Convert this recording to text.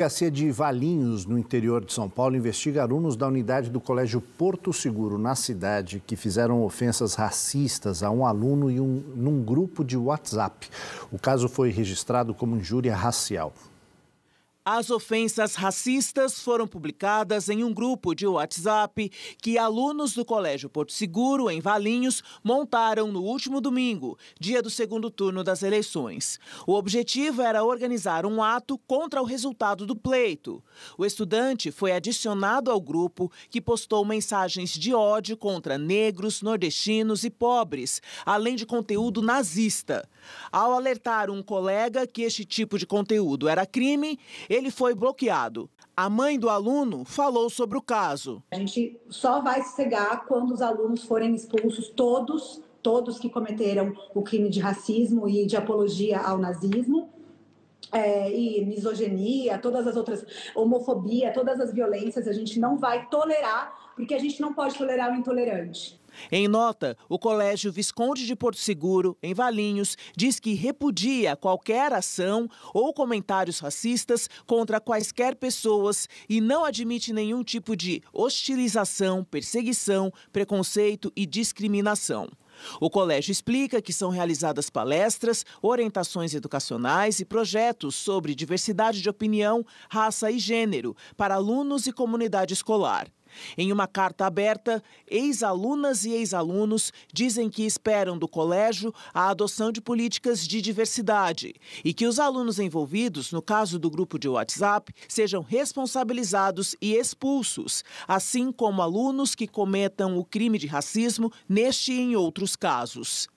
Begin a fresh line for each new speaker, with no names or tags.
A delegacia de Valinhos, no interior de São Paulo, investiga alunos da unidade do Colégio Porto Seguro, na cidade, que fizeram ofensas racistas a um aluno e um, num grupo de WhatsApp. O caso foi registrado como injúria racial.
As ofensas racistas foram publicadas em um grupo de WhatsApp que alunos do Colégio Porto Seguro, em Valinhos, montaram no último domingo, dia do segundo turno das eleições. O objetivo era organizar um ato contra o resultado do pleito. O estudante foi adicionado ao grupo que postou mensagens de ódio contra negros, nordestinos e pobres, além de conteúdo nazista. Ao alertar um colega que este tipo de conteúdo era crime, ele foi
bloqueado. A mãe do aluno falou sobre o caso. A gente só vai cegar quando os alunos forem expulsos todos, todos que cometeram o crime de racismo e de apologia ao nazismo. É, e misoginia, todas as outras, homofobia, todas as violências, a gente não vai tolerar, porque a gente não pode tolerar o intolerante.
Em nota, o Colégio Visconde de Porto Seguro, em Valinhos, diz que repudia qualquer ação ou comentários racistas contra quaisquer pessoas e não admite nenhum tipo de hostilização, perseguição, preconceito e discriminação. O colégio explica que são realizadas palestras, orientações educacionais e projetos sobre diversidade de opinião, raça e gênero para alunos e comunidade escolar. Em uma carta aberta, ex-alunas e ex-alunos dizem que esperam do colégio a adoção de políticas de diversidade e que os alunos envolvidos, no caso do grupo de WhatsApp, sejam responsabilizados e expulsos, assim como alunos que cometam o crime de racismo neste e em outros casos.